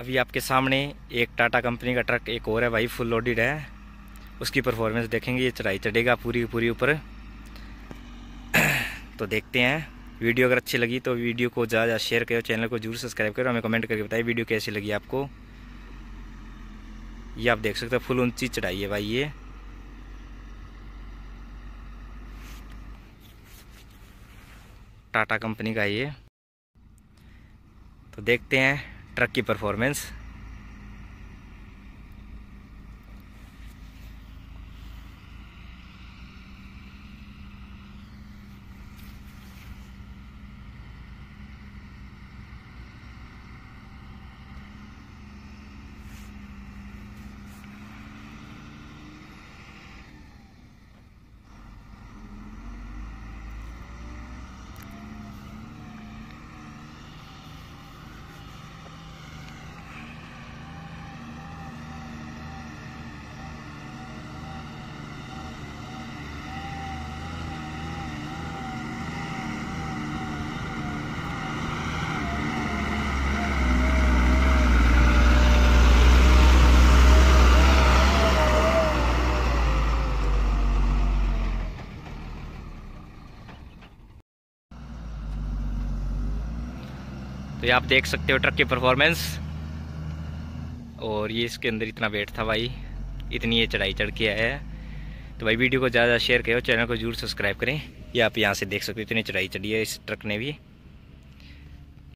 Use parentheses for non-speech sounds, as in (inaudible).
अभी आपके सामने एक टाटा कंपनी का ट्रक एक और है भाई फुल लोडेड है उसकी परफॉर्मेंस देखेंगे ये चढ़ाई चढ़ेगा पूरी पूरी ऊपर (clears throat) तो देखते हैं वीडियो अगर अच्छी लगी तो वीडियो को ज़्यादा ज़्यादा शेयर करो चैनल को जरूर सब्सक्राइब करो हमें कमेंट करके बताइए वीडियो कैसी लगी आपको ये आप देख सकते हो फुल ऊंची चढ़ाई है भाई ये टाटा कंपनी का ये तो देखते हैं ट्रक की परफॉर्मेंस तो ये आप देख सकते हो ट्रक की परफॉर्मेंस और ये इसके अंदर इतना वेट था भाई इतनी ये चढ़ाई चढ़ के आया है तो भाई वीडियो को ज़्यादा शेयर करो चैनल को जरूर सब्सक्राइब करें ये आप यहाँ से देख सकते हो इतनी चढ़ाई चढ़ी है इस ट्रक ने भी